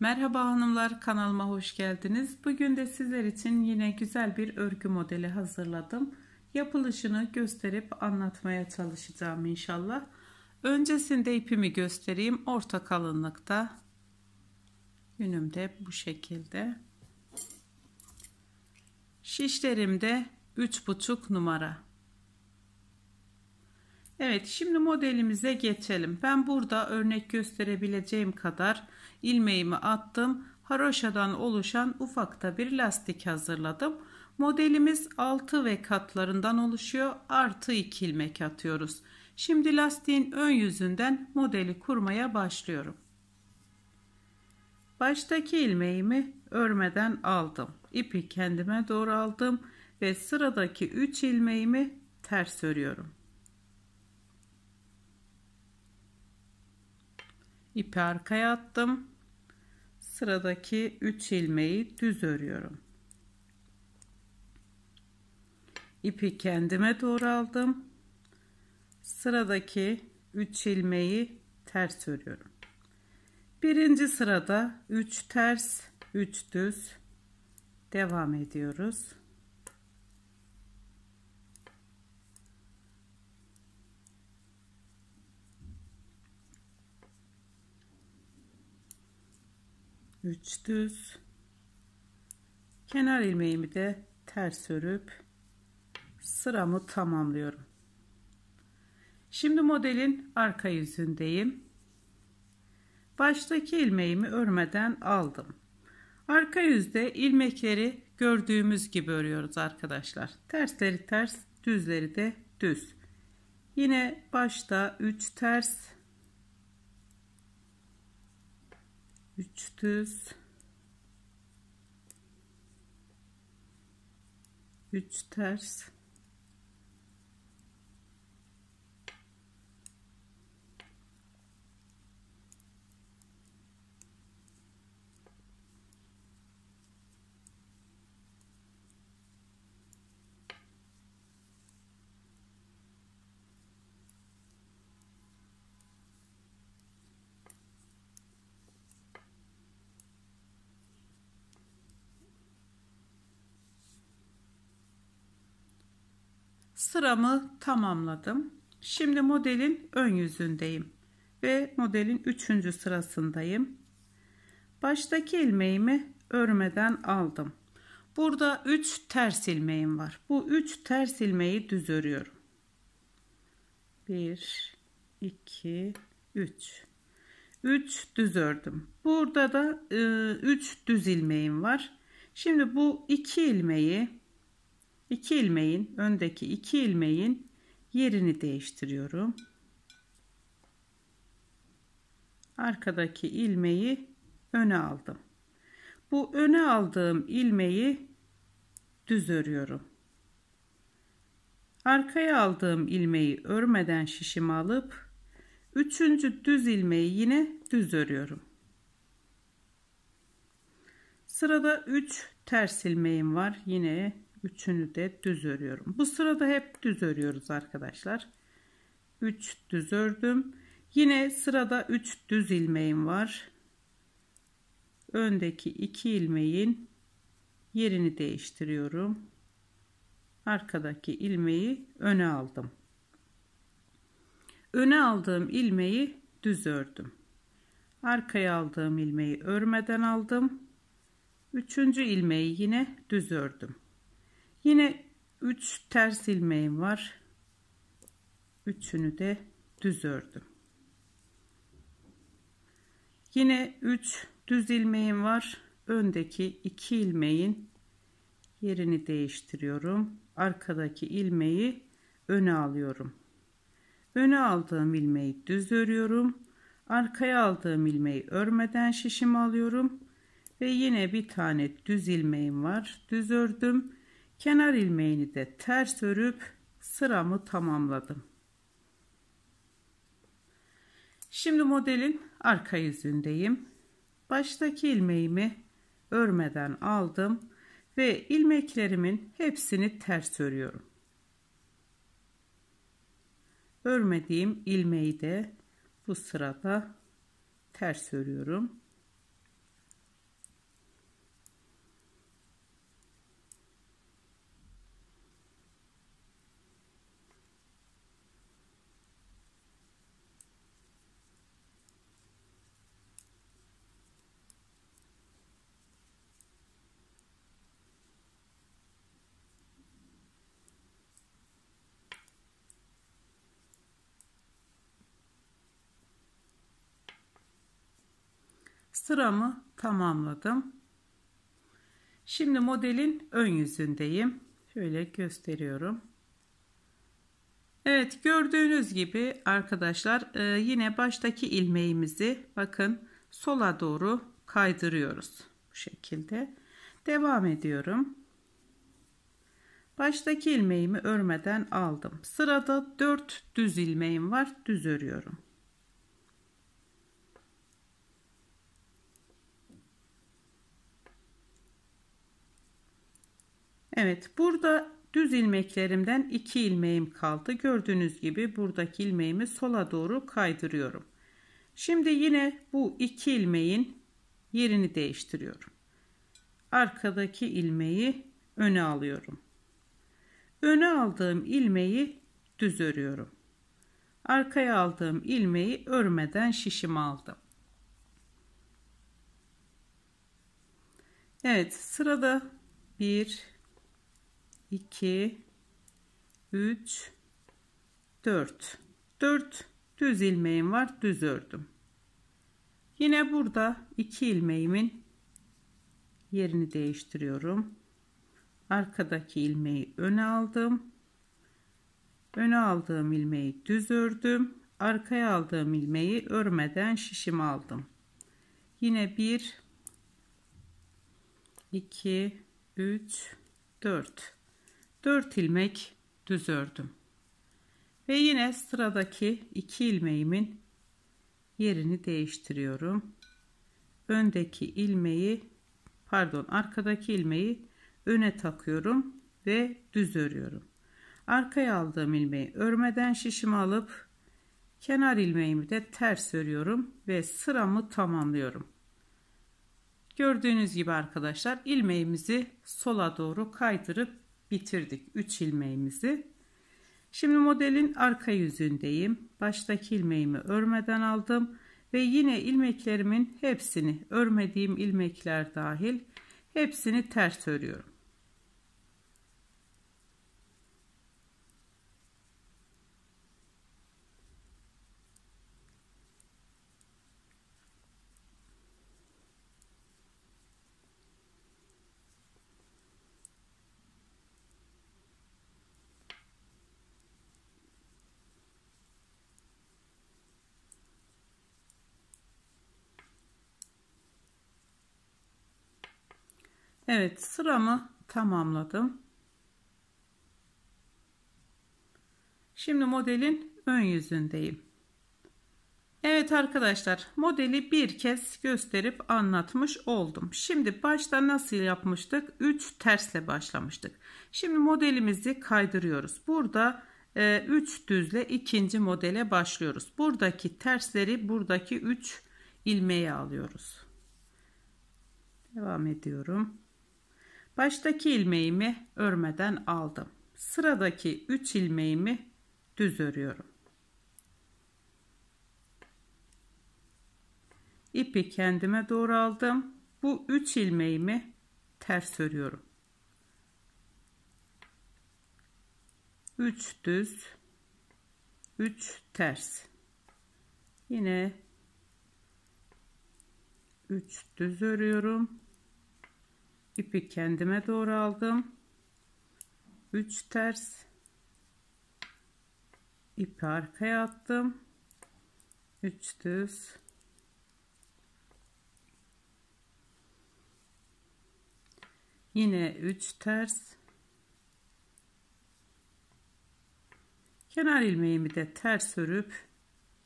Merhaba hanımlar kanalıma hoş geldiniz. Bugün de sizler için yine güzel bir örgü modeli hazırladım. Yapılışını gösterip anlatmaya çalışacağım inşallah. Öncesinde ipimi göstereyim. Orta kalınlıkta. Yünüm de bu şekilde. Şişlerim de 3,5 numara. Evet şimdi modelimize geçelim. Ben burada örnek gösterebileceğim kadar ilmeğimi attım. Haroşadan oluşan ufakta bir lastik hazırladım. Modelimiz 6 ve katlarından oluşuyor. Artı 2 ilmek atıyoruz. Şimdi lastiğin ön yüzünden modeli kurmaya başlıyorum. Baştaki ilmeğimi örmeden aldım. İpi kendime doğru aldım ve sıradaki 3 ilmeğimi ters örüyorum. İpi arkaya attım sıradaki 3 ilmeği düz örüyorum. İpi kendime doğru aldım. Sıradaki 3 ilmeği ters örüyorum. Birinci sırada 3 ters, 3 düz devam ediyoruz. 3 düz kenar ilmeğimi de ters örüp sıramı tamamlıyorum şimdi modelin arka yüzündeyim baştaki ilmeğimi örmeden aldım arka yüzde ilmekleri gördüğümüz gibi örüyoruz arkadaşlar tersleri ters düzleri de düz yine başta 3 ters 3 düz 3 ters sıramı tamamladım. Şimdi modelin ön yüzündeyim ve modelin üçüncü sırasındayım. Baştaki ilmeğimi örmeden aldım. Burada 3 ters ilmeğim var. Bu 3 ters ilmeği düz örüyorum. 1 2 3 3 düz ördüm. Burada da 3 ıı, düz ilmeğim var. Şimdi bu 2 ilmeği 2 ilmeğin öndeki iki ilmeğin yerini değiştiriyorum. Arkadaki ilmeği öne aldım. Bu öne aldığım ilmeği düz örüyorum. Arkaya aldığım ilmeği örmeden şişimi alıp üçüncü düz ilmeği yine düz örüyorum. Sırada 3 ters ilmeğim var. Yine Üçünü de düz örüyorum. Bu sırada hep düz örüyoruz arkadaşlar. 3 düz ördüm. Yine sırada 3 düz ilmeğim var. Öndeki 2 ilmeğin yerini değiştiriyorum. Arkadaki ilmeği öne aldım. Öne aldığım ilmeği düz ördüm. Arkaya aldığım ilmeği örmeden aldım. Üçüncü ilmeği yine düz ördüm. Yine 3 ters ilmeğim var. Üçünü de düz ördüm. Yine 3 düz ilmeğim var. Öndeki 2 ilmeğin yerini değiştiriyorum. Arkadaki ilmeği öne alıyorum. Öne aldığım ilmeği düz örüyorum. Arkaya aldığım ilmeği örmeden şişimi alıyorum. Ve yine bir tane düz ilmeğim var. Düz ördüm Kenar ilmeğini de ters örüp sıramı tamamladım. Şimdi modelin arka yüzündeyim. Baştaki ilmeğimi örmeden aldım ve ilmeklerimin hepsini ters örüyorum. Örmediğim ilmeği de bu sırada ters örüyorum. sıramı tamamladım. Şimdi modelin ön yüzündeyim. Şöyle gösteriyorum. Evet gördüğünüz gibi arkadaşlar e, yine baştaki ilmeğimizi bakın sola doğru kaydırıyoruz. Bu şekilde devam ediyorum. Baştaki ilmeğimi örmeden aldım. Sırada 4 düz ilmeğim var. Düz örüyorum. Evet burada düz ilmeklerimden 2 ilmeğim kaldı. Gördüğünüz gibi buradaki ilmeğimi sola doğru kaydırıyorum. Şimdi yine bu 2 ilmeğin yerini değiştiriyorum. Arkadaki ilmeği öne alıyorum. Öne aldığım ilmeği düz örüyorum. Arkaya aldığım ilmeği örmeden şişime aldım. Evet sırada 1 2 3 4 4 düz ilmeğim var düz ördüm yine burada 2 ilmeğimin yerini değiştiriyorum arkadaki ilmeği öne aldım öne aldığım ilmeği düz ördüm arkaya aldığım ilmeği örmeden şişim aldım yine 1 2 3 4 4 ilmek düz ördüm. Ve yine sıradaki 2 ilmeğimin yerini değiştiriyorum. Öndeki ilmeği pardon arkadaki ilmeği öne takıyorum ve düz örüyorum. Arkaya aldığım ilmeği örmeden şişimi alıp kenar ilmeğimi de ters örüyorum ve sıramı tamamlıyorum. Gördüğünüz gibi arkadaşlar ilmeğimizi sola doğru kaydırıp bitirdik 3 ilmeğimizi. Şimdi modelin arka yüzündeyim. Baştaki ilmeğimi örmeden aldım ve yine ilmeklerimin hepsini örmediğim ilmekler dahil hepsini ters örüyorum. Evet sıramı tamamladım. Şimdi modelin ön yüzündeyim. Evet arkadaşlar modeli bir kez gösterip anlatmış oldum. Şimdi başta nasıl yapmıştık? 3 tersle başlamıştık. Şimdi modelimizi kaydırıyoruz. Burada 3 e, düzle ikinci modele başlıyoruz. Buradaki tersleri buradaki 3 ilmeği alıyoruz. Devam ediyorum. Baştaki ilmeğimi örmeden aldım. Sıradaki 3 ilmeğimi düz örüyorum. İpi kendime doğru aldım. Bu 3 ilmeğimi ters örüyorum. 3 düz 3 ters. Yine 3 düz örüyorum ipi kendime doğru aldım 3 ters ipi arkaya attım 3 düz yine 3 ters kenar ilmeğimi de ters örüp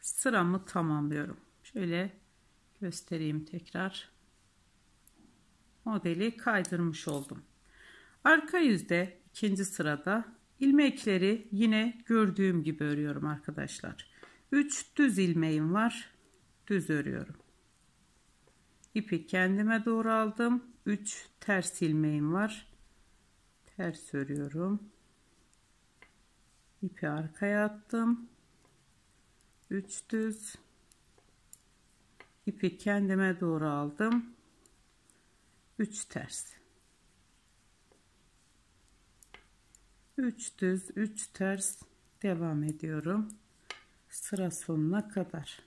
sıramı tamamlıyorum şöyle göstereyim tekrar modeli kaydırmış oldum. Arka yüzde ikinci sırada ilmekleri yine gördüğüm gibi örüyorum arkadaşlar. 3 düz ilmeğim var. Düz örüyorum. İpi kendime doğru aldım. 3 ters ilmeğim var. Ters örüyorum. İpi arkaya attım. 3 düz. İpi kendime doğru aldım. 3 ters 3 düz 3 ters devam ediyorum sıra sonuna kadar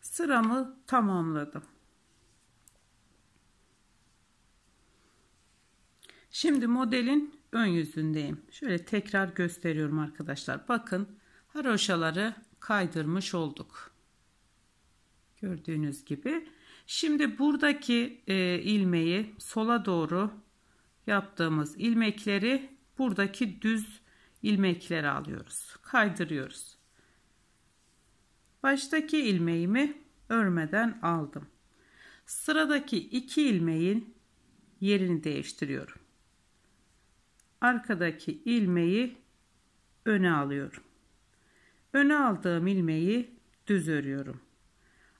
sıramı tamamladım şimdi modelin ön yüzündeyim şöyle tekrar gösteriyorum arkadaşlar bakın haroşaları kaydırmış olduk Gördüğünüz gibi. Şimdi buradaki e, ilmeği sola doğru yaptığımız ilmekleri buradaki düz ilmekleri alıyoruz. Kaydırıyoruz. Baştaki ilmeğimi örmeden aldım. Sıradaki iki ilmeğin yerini değiştiriyorum. Arkadaki ilmeği öne alıyorum. Öne aldığım ilmeği düz örüyorum.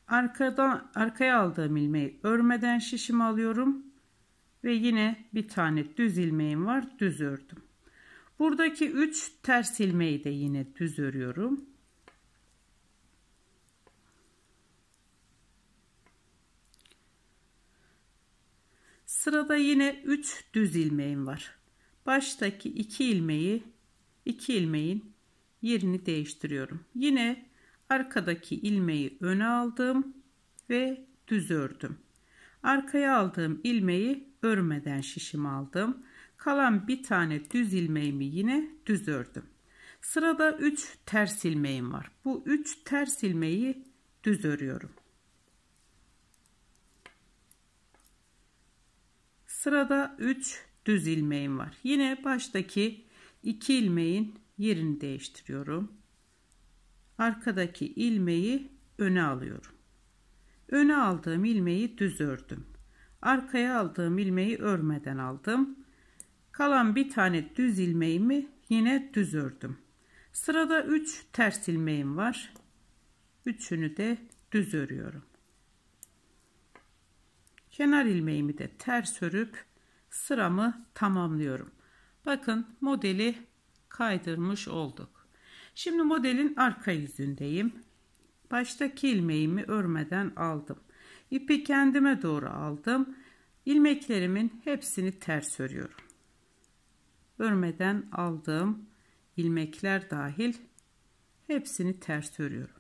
Arkadan, arkaya aldığım ilmeği örmeden şişimi alıyorum. Ve yine bir tane düz ilmeğim var. Düz ördüm. Buradaki 3 ters ilmeği de yine düz örüyorum. Sırada yine 3 düz ilmeğim var. Baştaki 2 ilmeği 2 ilmeğin yerini değiştiriyorum. Yine Arkadaki ilmeği öne aldım ve düz ördüm. Arkaya aldığım ilmeği örmeden şişim aldım. Kalan bir tane düz ilmeğimi yine düz ördüm. Sırada 3 ters ilmeğim var. Bu 3 ters ilmeği düz örüyorum. Sırada 3 düz ilmeğim var. Yine baştaki 2 ilmeğin yerini değiştiriyorum arkadaki ilmeği öne alıyorum. Öne aldığım ilmeği düz ördüm. Arkaya aldığım ilmeği örmeden aldım. Kalan bir tane düz ilmeğimi yine düz ördüm. Sırada 3 ters ilmeğim var. Üçünü de düz örüyorum. Kenar ilmeğimi de ters örüp sıramı tamamlıyorum. Bakın modeli kaydırmış olduk. Şimdi modelin arka yüzündeyim. Baştaki ilmeğimi örmeden aldım. İpi kendime doğru aldım. İlmeklerimin hepsini ters örüyorum. Örmeden aldığım ilmekler dahil hepsini ters örüyorum.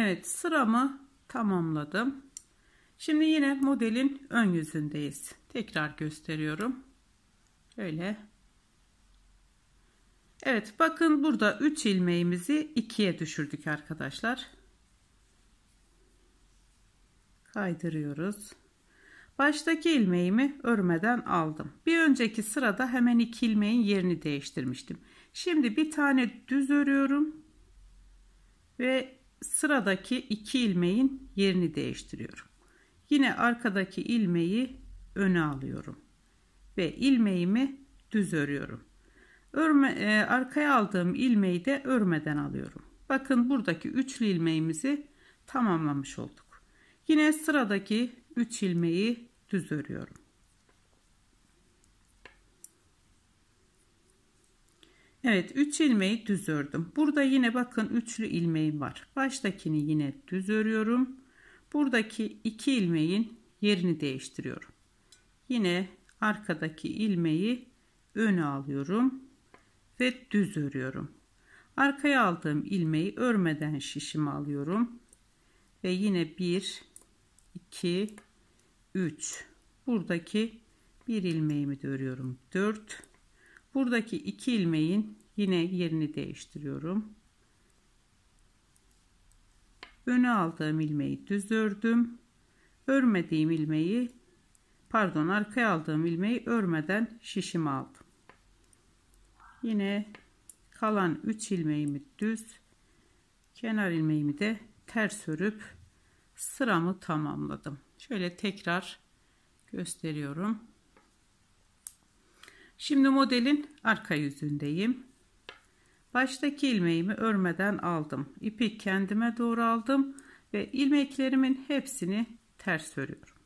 Evet sıramı tamamladım. Şimdi yine modelin ön yüzündeyiz. Tekrar gösteriyorum. Öyle. Evet bakın burada 3 ilmeğimizi 2'ye düşürdük arkadaşlar. Kaydırıyoruz. Baştaki ilmeğimi örmeden aldım. Bir önceki sırada hemen iki ilmeğin yerini değiştirmiştim. Şimdi bir tane düz örüyorum ve sıradaki iki ilmeğin yerini değiştiriyorum. Yine arkadaki ilmeği öne alıyorum ve ilmeğimi düz örüyorum. Örme, e, arkaya aldığım ilmeği de örmeden alıyorum. Bakın buradaki üçlü ilmeğimizi tamamlamış olduk. Yine sıradaki üç ilmeği düz örüyorum. Evet 3 ilmeği düz ördüm. Burada yine bakın üçlü ilmeğim var. Baştakini yine düz örüyorum. Buradaki 2 ilmeğin yerini değiştiriyorum. Yine arkadaki ilmeği öne alıyorum ve düz örüyorum. Arkaya aldığım ilmeği örmeden şişimi alıyorum ve yine 1 2 3 buradaki bir ilmeğimi de örüyorum. 4 Buradaki iki ilmeğin yine yerini değiştiriyorum. Öne aldığım ilmeği düz ördüm. Örmediğim ilmeği pardon arkaya aldığım ilmeği örmeden şişim aldım. Yine kalan 3 ilmeğimi düz kenar ilmeğimi de ters örüp sıramı tamamladım. Şöyle tekrar gösteriyorum. Şimdi modelin arka yüzündeyim. Baştaki ilmeğimi örmeden aldım. İpi kendime doğru aldım ve ilmeklerimin hepsini ters örüyorum.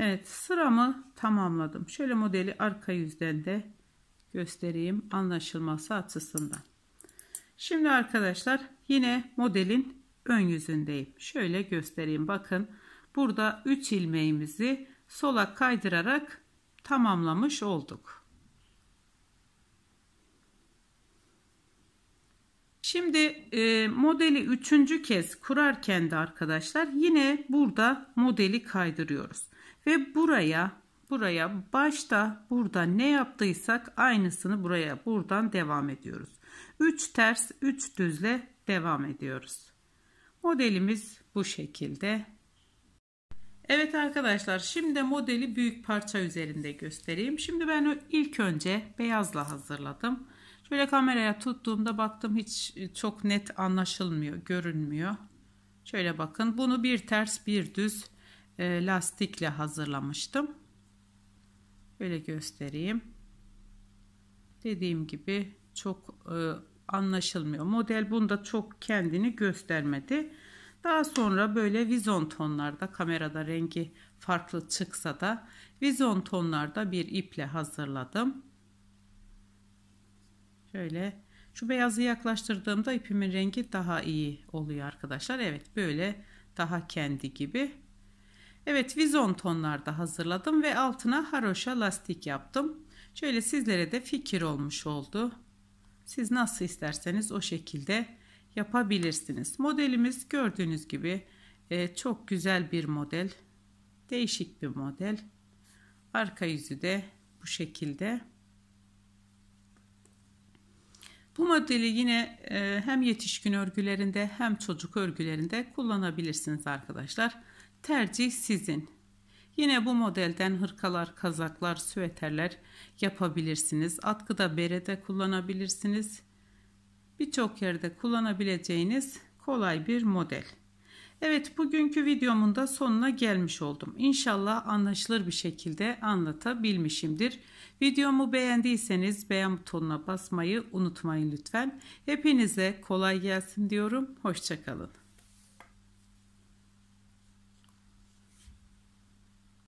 Evet sıramı tamamladım. Şöyle modeli arka yüzden de göstereyim anlaşılması açısından. Şimdi arkadaşlar yine modelin ön yüzündeyim. Şöyle göstereyim bakın. Burada 3 ilmeğimizi sola kaydırarak tamamlamış olduk. Şimdi e, modeli üçüncü kez kurarken de arkadaşlar yine burada modeli kaydırıyoruz. Ve buraya buraya başta burada ne yaptıysak aynısını buraya buradan devam ediyoruz. 3 ters 3 düzle devam ediyoruz. Modelimiz bu şekilde. Evet arkadaşlar şimdi modeli büyük parça üzerinde göstereyim. Şimdi ben ilk önce beyazla hazırladım. Şöyle kameraya tuttuğumda baktım hiç çok net anlaşılmıyor, görünmüyor. Şöyle bakın bunu bir ters bir düz e, lastikle hazırlamıştım. Böyle göstereyim. Dediğim gibi çok e, anlaşılmıyor. Model bunda çok kendini göstermedi. Daha sonra böyle vizon tonlarda kamerada rengi farklı çıksa da vizon tonlarda bir iple hazırladım. Şöyle şu beyazı yaklaştırdığımda ipimin rengi daha iyi oluyor arkadaşlar. Evet böyle daha kendi gibi. Evet vizon tonlarda hazırladım ve altına haroşa lastik yaptım. Şöyle sizlere de fikir olmuş oldu. Siz nasıl isterseniz o şekilde yapabilirsiniz. Modelimiz gördüğünüz gibi e, çok güzel bir model. Değişik bir model. Arka yüzü de bu şekilde. Bu modeli yine e, hem yetişkin örgülerinde hem çocuk örgülerinde kullanabilirsiniz arkadaşlar. Tercih sizin. Yine bu modelden hırkalar, kazaklar, süveterler yapabilirsiniz. Atkıda berede kullanabilirsiniz. Birçok yerde kullanabileceğiniz kolay bir model. Evet bugünkü videomun da sonuna gelmiş oldum. İnşallah anlaşılır bir şekilde anlatabilmişimdir. Videomu beğendiyseniz beğen butonuna basmayı unutmayın lütfen. Hepinize kolay gelsin diyorum. Hoşçakalın.